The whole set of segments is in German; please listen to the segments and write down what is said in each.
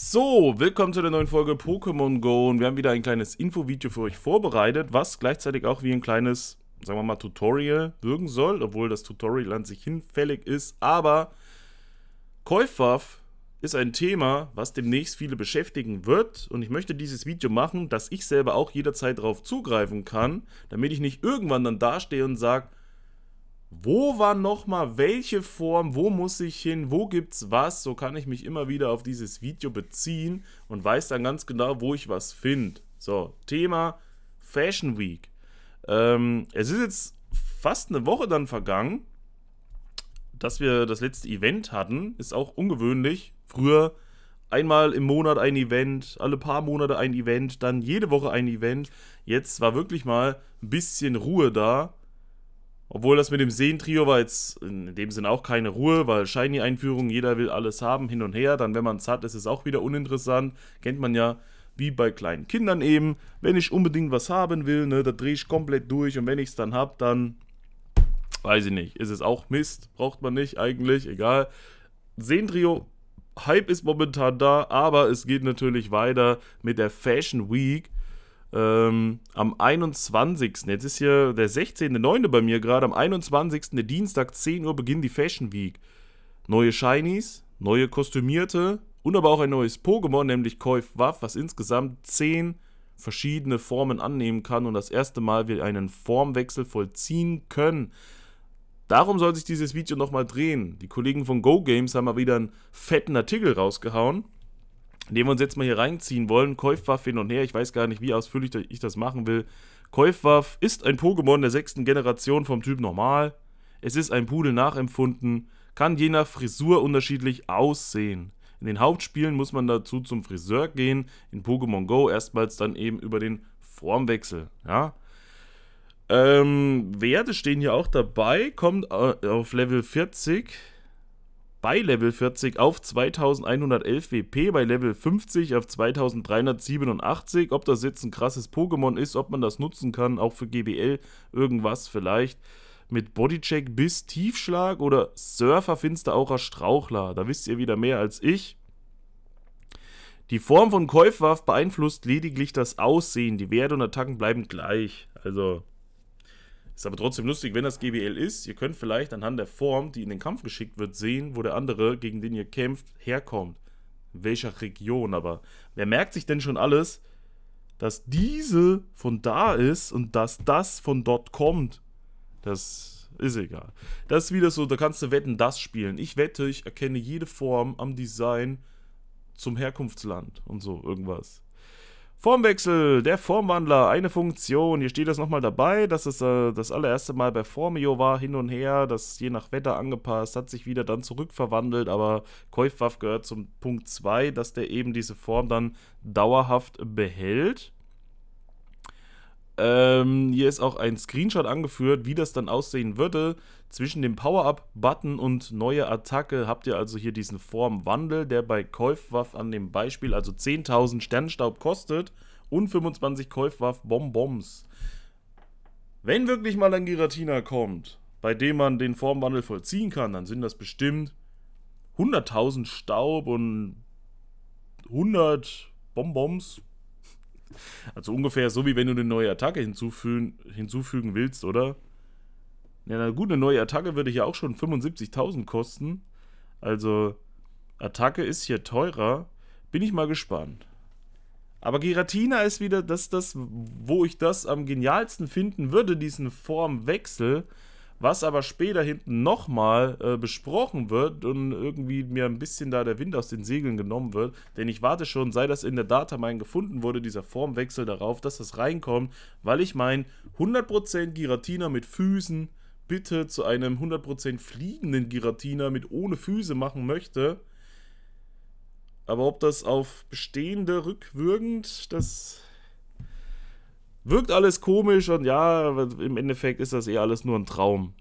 So, willkommen zu der neuen Folge Pokémon Go und wir haben wieder ein kleines Infovideo für euch vorbereitet, was gleichzeitig auch wie ein kleines, sagen wir mal, Tutorial wirken soll, obwohl das Tutorial an sich hinfällig ist, aber Käuferf ist ein Thema, was demnächst viele beschäftigen wird und ich möchte dieses Video machen, dass ich selber auch jederzeit darauf zugreifen kann, damit ich nicht irgendwann dann dastehe und sage, wo war nochmal welche Form? Wo muss ich hin? Wo gibt's was? So kann ich mich immer wieder auf dieses Video beziehen und weiß dann ganz genau, wo ich was finde. So, Thema Fashion Week. Ähm, es ist jetzt fast eine Woche dann vergangen, dass wir das letzte Event hatten. Ist auch ungewöhnlich. Früher einmal im Monat ein Event, alle paar Monate ein Event, dann jede Woche ein Event. Jetzt war wirklich mal ein bisschen Ruhe da. Obwohl das mit dem Seen-Trio war jetzt in dem Sinn auch keine Ruhe, weil Shiny-Einführung, jeder will alles haben, hin und her. Dann, wenn man es hat, ist es auch wieder uninteressant. Kennt man ja wie bei kleinen Kindern eben. Wenn ich unbedingt was haben will, ne, da drehe ich komplett durch und wenn ich es dann habe, dann weiß ich nicht. Ist es auch Mist, braucht man nicht eigentlich, egal. Seen-Trio Hype ist momentan da, aber es geht natürlich weiter mit der Fashion Week ähm, am 21. Jetzt ist hier der 16.9. bei mir gerade. Am 21. Der Dienstag, 10 Uhr, beginnt die Fashion Week. Neue Shinies, neue Kostümierte und aber auch ein neues Pokémon, nämlich Koif Waff, was insgesamt 10 verschiedene Formen annehmen kann und das erste Mal wir einen Formwechsel vollziehen können. Darum soll sich dieses Video nochmal drehen. Die Kollegen von Go Games haben mal wieder einen fetten Artikel rausgehauen den wir uns jetzt mal hier reinziehen wollen. Käufwaff hin und her. Ich weiß gar nicht, wie ausführlich ich das machen will. Käufwaff ist ein Pokémon der sechsten Generation vom Typ normal. Es ist ein Pudel nachempfunden, kann je nach Frisur unterschiedlich aussehen. In den Hauptspielen muss man dazu zum Friseur gehen, in Pokémon Go erstmals dann eben über den Formwechsel. Ja? Ähm, Werte stehen hier auch dabei, kommt äh, auf Level 40 bei Level 40 auf 2111 WP, bei Level 50 auf 2387. Ob das jetzt ein krasses Pokémon ist, ob man das nutzen kann, auch für GBL, irgendwas vielleicht. Mit Bodycheck bis Tiefschlag oder Surfer finster aucher Strauchler. Da wisst ihr wieder mehr als ich. Die Form von Käufwaff beeinflusst lediglich das Aussehen. Die Werte und Attacken bleiben gleich. Also, ist aber trotzdem lustig, wenn das GBL ist. Ihr könnt vielleicht anhand der Form, die in den Kampf geschickt wird, sehen, wo der andere, gegen den ihr kämpft, herkommt. welcher Region aber. Wer merkt sich denn schon alles, dass diese von da ist und dass das von dort kommt? Das ist egal. Das ist wieder so, da kannst du wetten, das spielen. Ich wette, ich erkenne jede Form am Design zum Herkunftsland und so irgendwas. Formwechsel, der Formwandler, eine Funktion. Hier steht das nochmal dabei, dass es äh, das allererste Mal bei Formio war, hin und her, das je nach Wetter angepasst, hat sich wieder dann zurückverwandelt, aber Käufwaff gehört zum Punkt 2, dass der eben diese Form dann dauerhaft behält. Ähm, hier ist auch ein Screenshot angeführt, wie das dann aussehen würde. Zwischen dem Power-Up-Button und neue Attacke habt ihr also hier diesen Formwandel, der bei Käufwaff an dem Beispiel also 10.000 Sternstaub kostet und 25 Käufwaff-Bonbons. Wenn wirklich mal ein Giratina kommt, bei dem man den Formwandel vollziehen kann, dann sind das bestimmt 100.000 Staub und 100 Bonbons, also ungefähr so, wie wenn du eine neue Attacke hinzufügen, hinzufügen willst, oder? Ja, na gut, eine neue Attacke würde ja auch schon 75.000 kosten. Also, Attacke ist hier teurer. Bin ich mal gespannt. Aber Giratina ist wieder das, das, wo ich das am genialsten finden würde, diesen Formwechsel was aber später hinten nochmal äh, besprochen wird und irgendwie mir ein bisschen da der Wind aus den Segeln genommen wird. Denn ich warte schon, sei das in der Datamine gefunden wurde, dieser Formwechsel darauf, dass das reinkommt, weil ich mein 100% Giratina mit Füßen bitte zu einem 100% fliegenden Giratina mit ohne Füße machen möchte. Aber ob das auf bestehende rückwirkend, das wirkt alles komisch und ja, im Endeffekt ist das eh alles nur ein Traum.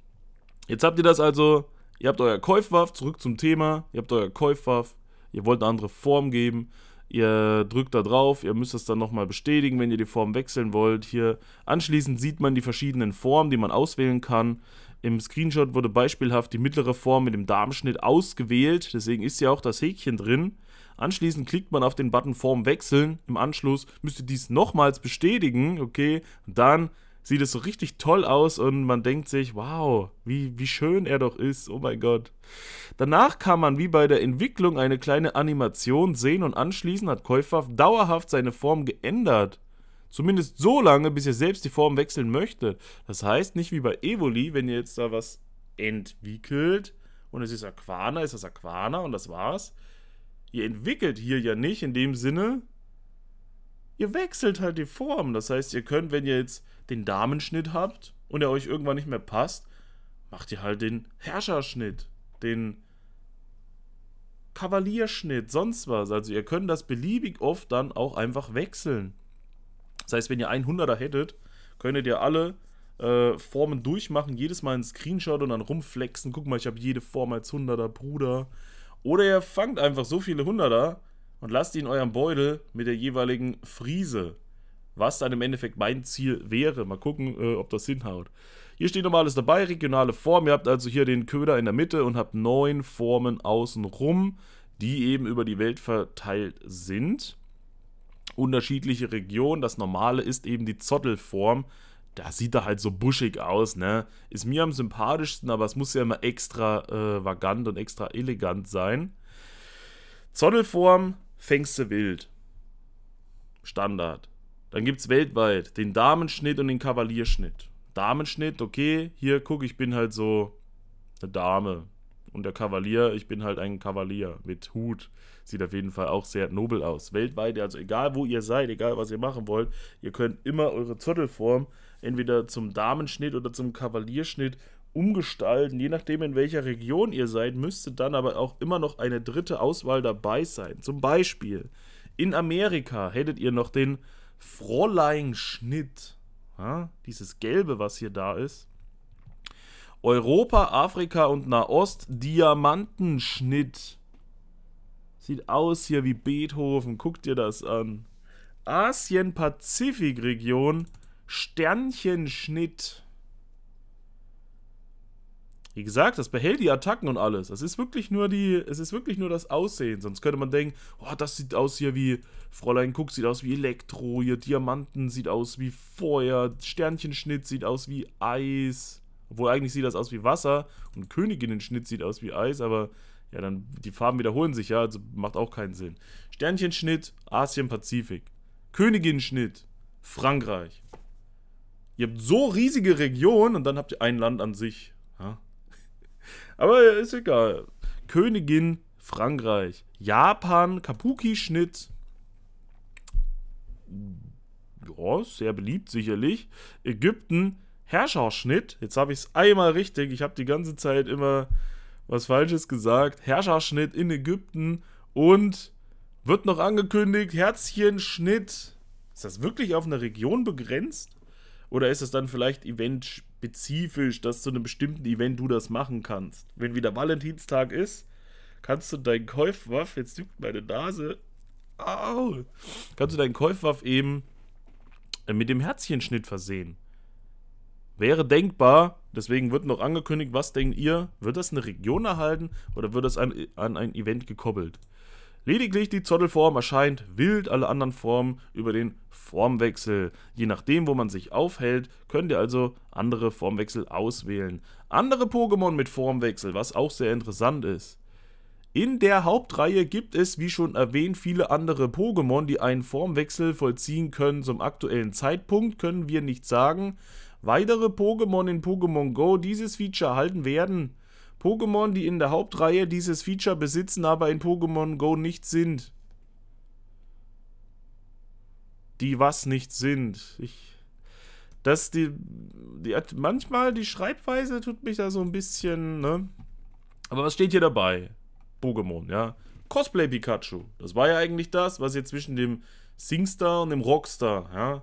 Jetzt habt ihr das also, ihr habt euer Käufwaff, zurück zum Thema, ihr habt euer Käufwaff, ihr wollt eine andere Form geben, ihr drückt da drauf, ihr müsst das dann nochmal bestätigen, wenn ihr die Form wechseln wollt. Hier anschließend sieht man die verschiedenen Formen, die man auswählen kann. Im Screenshot wurde beispielhaft die mittlere Form mit dem Darmschnitt ausgewählt, deswegen ist ja auch das Häkchen drin. Anschließend klickt man auf den Button Form wechseln. Im Anschluss müsst ihr dies nochmals bestätigen, okay? Und dann sieht es so richtig toll aus und man denkt sich, wow, wie, wie schön er doch ist, oh mein Gott. Danach kann man wie bei der Entwicklung eine kleine Animation sehen und anschließend hat Käufer dauerhaft seine Form geändert. Zumindest so lange, bis ihr selbst die Form wechseln möchtet. Das heißt, nicht wie bei Evoli, wenn ihr jetzt da was entwickelt und es ist Aquana, ist das Aquana und das war's. Ihr entwickelt hier ja nicht in dem Sinne, ihr wechselt halt die Form. Das heißt, ihr könnt, wenn ihr jetzt den Damenschnitt habt und er euch irgendwann nicht mehr passt, macht ihr halt den Herrscherschnitt, den Kavalierschnitt, sonst was. Also ihr könnt das beliebig oft dann auch einfach wechseln. Das heißt, wenn ihr einen Hunderter hättet, könntet ihr alle äh, Formen durchmachen, jedes Mal einen Screenshot und dann rumflexen. Guck mal, ich habe jede Form als Hunderter, Bruder. Oder ihr fangt einfach so viele Hunderter und lasst die in eurem Beutel mit der jeweiligen Friese. Was dann im Endeffekt mein Ziel wäre. Mal gucken, äh, ob das hinhaut. Hier steht nochmal alles dabei, regionale Form. Ihr habt also hier den Köder in der Mitte und habt neun Formen außenrum, die eben über die Welt verteilt sind unterschiedliche Regionen. Das normale ist eben die Zottelform. Da sieht er halt so buschig aus, ne? Ist mir am sympathischsten, aber es muss ja immer extra äh, vagant und extra elegant sein. Zottelform fängst du wild. Standard. Dann gibt es weltweit den Damenschnitt und den Kavalierschnitt. Damenschnitt, okay, hier guck, ich bin halt so eine Dame. Und der Kavalier, ich bin halt ein Kavalier mit Hut. Sieht auf jeden Fall auch sehr nobel aus. Weltweit, also egal wo ihr seid, egal was ihr machen wollt, ihr könnt immer eure Zottelform entweder zum Damenschnitt oder zum Kavalierschnitt umgestalten. Je nachdem, in welcher Region ihr seid, müsste dann aber auch immer noch eine dritte Auswahl dabei sein. Zum Beispiel in Amerika hättet ihr noch den Fräulein-Schnitt. Ja, dieses Gelbe, was hier da ist. Europa, Afrika und Nahost Diamantenschnitt. Sieht aus hier wie Beethoven. Guck dir das an. Asien-Pazifik-Region. Sternchenschnitt. Wie gesagt, das behält die Attacken und alles. Das ist wirklich nur die, es ist wirklich nur das Aussehen. Sonst könnte man denken, oh, das sieht aus hier wie Fräulein Cook sieht aus wie Elektro, ihr Diamanten sieht aus wie Feuer, Sternchenschnitt sieht aus wie Eis. Obwohl eigentlich sieht das aus wie Wasser und Königinnenschnitt sieht aus wie Eis, aber ja, dann die Farben wiederholen sich, ja, also macht auch keinen Sinn. Sternchenschnitt, Asien-Pazifik. Königinschnitt, Frankreich. Ihr habt so riesige Regionen und dann habt ihr ein Land an sich. Ja? Aber ist egal. Königin, Frankreich. Japan, Kabuki-Schnitt. Ja, sehr beliebt sicherlich. Ägypten, Herrscherschnitt. Jetzt habe ich es einmal richtig. Ich habe die ganze Zeit immer was Falsches gesagt. Herrscherschnitt in Ägypten und wird noch angekündigt, Herzchenschnitt. Ist das wirklich auf eine Region begrenzt? Oder ist es dann vielleicht eventspezifisch, dass zu einem bestimmten Event du das machen kannst? Wenn wieder Valentinstag ist, kannst du deinen Käufwaff, jetzt juckt meine Nase, au, kannst du deinen Käufwaff eben mit dem Herzchenschnitt versehen. Wäre denkbar, Deswegen wird noch angekündigt, was denkt ihr, wird das eine Region erhalten oder wird das an, an ein Event gekoppelt? Lediglich die Zottelform erscheint wild, alle anderen Formen über den Formwechsel. Je nachdem, wo man sich aufhält, könnt ihr also andere Formwechsel auswählen. Andere Pokémon mit Formwechsel, was auch sehr interessant ist. In der Hauptreihe gibt es, wie schon erwähnt, viele andere Pokémon, die einen Formwechsel vollziehen können. Zum aktuellen Zeitpunkt können wir nicht sagen, weitere Pokémon in Pokémon Go dieses Feature erhalten werden. Pokémon, die in der Hauptreihe dieses Feature besitzen, aber in Pokémon Go nicht sind. Die was nicht sind. Ich, Das, die, die hat manchmal die Schreibweise tut mich da so ein bisschen, ne? Aber was steht hier dabei? Pokémon, ja. Cosplay Pikachu. Das war ja eigentlich das, was jetzt zwischen dem Singstar und dem Rockstar, ja.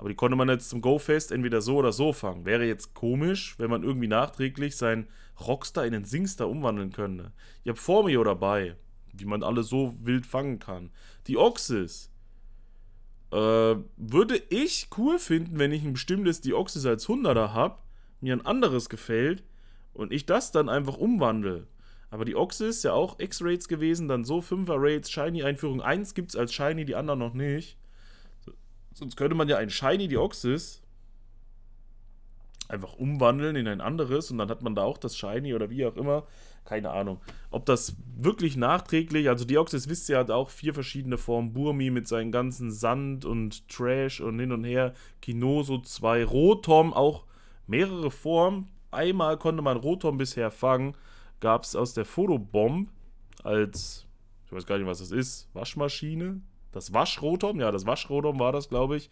Aber die konnte man jetzt zum Go-Fest entweder so oder so fangen. Wäre jetzt komisch, wenn man irgendwie nachträglich seinen Rockstar in den Singstar umwandeln könnte. Ich habe Formio dabei, die man alle so wild fangen kann. Die Oxys. Äh, würde ich cool finden, wenn ich ein bestimmtes die Oxys als 100er habe, mir ein anderes gefällt und ich das dann einfach umwandle. Aber die Oxys ja auch X-Rates gewesen, dann so 5er-Rates, Shiny-Einführung Eins gibt es als Shiny, die anderen noch nicht. Sonst könnte man ja ein Shiny Deoxys einfach umwandeln in ein anderes und dann hat man da auch das Shiny oder wie auch immer. Keine Ahnung. Ob das wirklich nachträglich, also Deoxys wisst ihr, hat auch vier verschiedene Formen. Burmi mit seinen ganzen Sand und Trash und hin und her. Kinoso 2, Rotom auch mehrere Formen. Einmal konnte man Rotom bisher fangen. Gab es aus der Fotobomb als, ich weiß gar nicht, was das ist, Waschmaschine. Das Waschrotom, ja, das Waschrotom war das, glaube ich.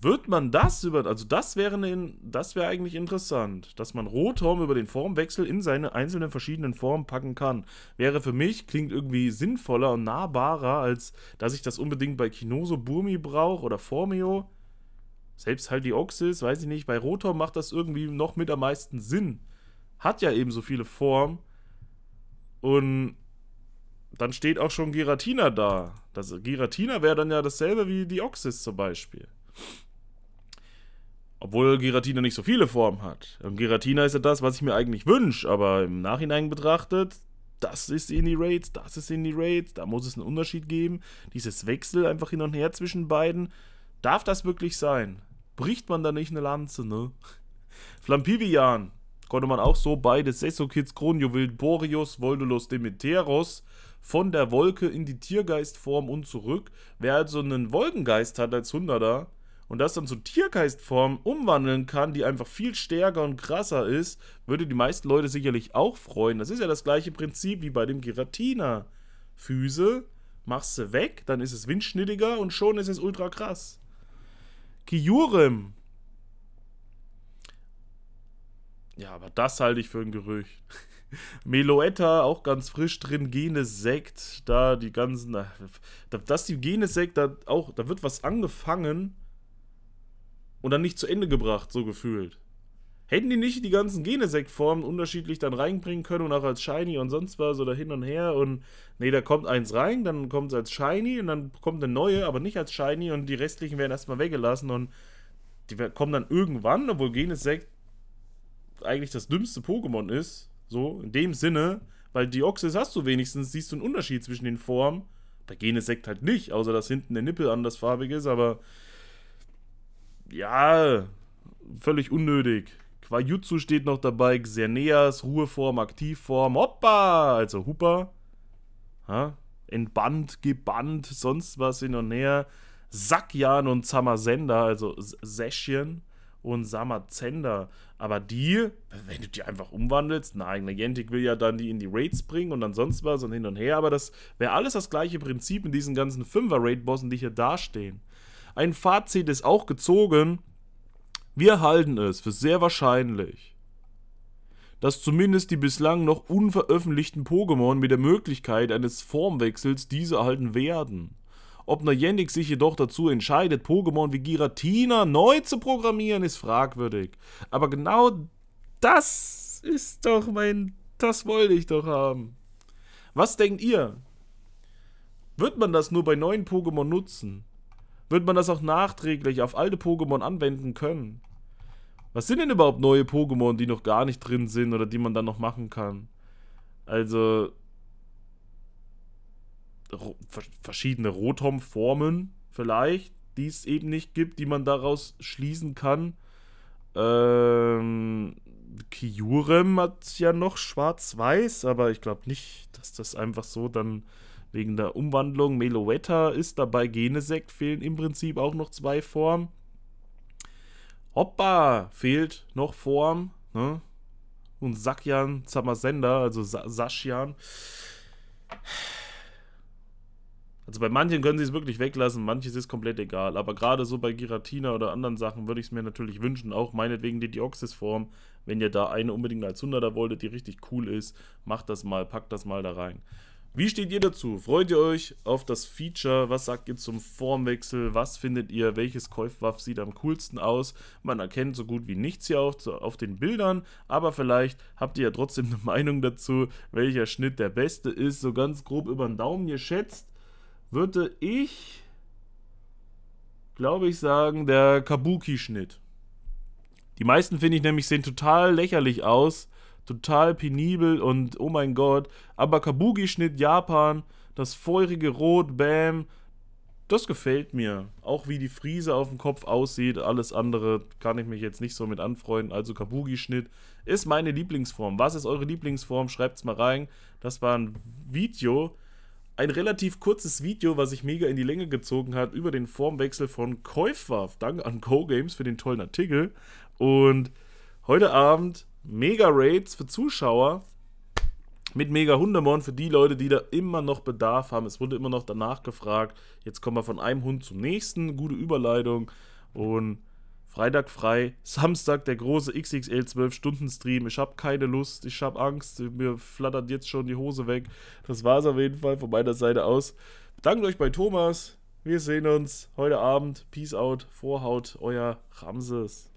Wird man das über. Also, das wäre, ne, das wäre eigentlich interessant, dass man Rotom über den Formwechsel in seine einzelnen verschiedenen Formen packen kann. Wäre für mich, klingt irgendwie sinnvoller und nahbarer, als dass ich das unbedingt bei Kinoso Burmi brauche oder Formio. Selbst halt die Oxys, weiß ich nicht. Bei Rotom macht das irgendwie noch mit am meisten Sinn. Hat ja eben so viele Formen. Und dann steht auch schon Giratina da. Das, Giratina wäre dann ja dasselbe wie die Oxys zum Beispiel. Obwohl Giratina nicht so viele Formen hat. Und Giratina ist ja das, was ich mir eigentlich wünsche, aber im Nachhinein betrachtet, das ist in die Raids, das ist in die Raids, da muss es einen Unterschied geben. Dieses Wechsel einfach hin und her zwischen beiden. Darf das wirklich sein? Bricht man da nicht eine Lanze, ne? Flampivian konnte man auch so beide Sessokids, Kronjuwild, Boreus, Voldulus, Demeteros von der Wolke in die Tiergeistform und zurück. Wer also einen Wolkengeist hat als Hunderter und das dann zu Tiergeistform umwandeln kann, die einfach viel stärker und krasser ist, würde die meisten Leute sicherlich auch freuen. Das ist ja das gleiche Prinzip wie bei dem Giratina. Füße, machst sie weg, dann ist es windschnittiger und schon ist es ultra krass. Kiurim. Ja, aber das halte ich für ein Gerücht. Meloetta, auch ganz frisch drin, Genesekt, da die ganzen, dass die Genesekt, da auch, da wird was angefangen und dann nicht zu Ende gebracht, so gefühlt. Hätten die nicht die ganzen Genesekt-Formen unterschiedlich dann reinbringen können und auch als Shiny und sonst was oder hin und her und nee, da kommt eins rein, dann kommt es als Shiny und dann kommt eine neue, aber nicht als Shiny und die restlichen werden erstmal weggelassen und die kommen dann irgendwann, obwohl Genesekt eigentlich das dümmste Pokémon ist, so, in dem Sinne, weil Dioxys hast du wenigstens, siehst du einen Unterschied zwischen den Formen. Bei Genesekt halt nicht, außer dass hinten der Nippel andersfarbig ist, aber ja, völlig unnötig. Quajutsu steht noch dabei, Xerneas, Ruheform, Aktivform, Hoppa, also Hupa. Ha? Entbannt, gebannt, sonst was hin und her. Sakyan und Zamasenda, also Säschchen und Samazender. Aber die, wenn du die einfach umwandelst, nein, Niantic will ja dann die in die Raids bringen und dann sonst was und hin und her. Aber das wäre alles das gleiche Prinzip in diesen ganzen Fünfer-Raid-Bossen, die hier dastehen. Ein Fazit ist auch gezogen. Wir halten es für sehr wahrscheinlich, dass zumindest die bislang noch unveröffentlichten Pokémon mit der Möglichkeit eines Formwechsels diese erhalten werden. Ob Niantic sich jedoch dazu entscheidet, Pokémon wie Giratina neu zu programmieren, ist fragwürdig. Aber genau das ist doch mein... Das wollte ich doch haben. Was denkt ihr? Wird man das nur bei neuen Pokémon nutzen? Wird man das auch nachträglich auf alte Pokémon anwenden können? Was sind denn überhaupt neue Pokémon, die noch gar nicht drin sind oder die man dann noch machen kann? Also, verschiedene Rotom-Formen vielleicht, die es eben nicht gibt, die man daraus schließen kann. Ähm, Kyurem hat ja noch schwarz-weiß, aber ich glaube nicht, dass das einfach so dann wegen der Umwandlung Meloetta ist. Dabei Genesekt fehlen im Prinzip auch noch zwei Formen. Hoppa fehlt noch Form. Ne? Und Sakyan Zamasenda, also Sa also bei manchen können sie es wirklich weglassen, manches ist komplett egal. Aber gerade so bei Giratina oder anderen Sachen würde ich es mir natürlich wünschen. Auch meinetwegen die Deoxys-Form. Wenn ihr da eine unbedingt als 100er wolltet, die richtig cool ist, macht das mal, packt das mal da rein. Wie steht ihr dazu? Freut ihr euch auf das Feature? Was sagt ihr zum Formwechsel? Was findet ihr? Welches Käufwaff sieht am coolsten aus? Man erkennt so gut wie nichts hier auf, auf den Bildern, aber vielleicht habt ihr ja trotzdem eine Meinung dazu, welcher Schnitt der beste ist. So ganz grob über den Daumen geschätzt würde ich, glaube ich, sagen, der Kabuki-Schnitt. Die meisten, finde ich, nämlich sehen total lächerlich aus, total penibel und oh mein Gott. Aber Kabuki-Schnitt Japan, das feurige Rot, bam, das gefällt mir. Auch wie die Frise auf dem Kopf aussieht, alles andere kann ich mich jetzt nicht so mit anfreunden. Also Kabuki-Schnitt ist meine Lieblingsform. Was ist eure Lieblingsform? Schreibt es mal rein. Das war ein Video ein relativ kurzes Video, was sich mega in die Länge gezogen hat, über den Formwechsel von Käufwarf. Danke an GoGames für den tollen Artikel. Und heute Abend mega Raids für Zuschauer mit Mega Hundemon für die Leute, die da immer noch Bedarf haben. Es wurde immer noch danach gefragt. Jetzt kommen wir von einem Hund zum nächsten. Gute Überleitung. Und Freitag frei, Samstag der große XXL 12-Stunden-Stream. Ich habe keine Lust, ich habe Angst, mir flattert jetzt schon die Hose weg. Das war es auf jeden Fall von meiner Seite aus. Bedankt euch bei Thomas. Wir sehen uns heute Abend. Peace out, Vorhaut, euer Ramses.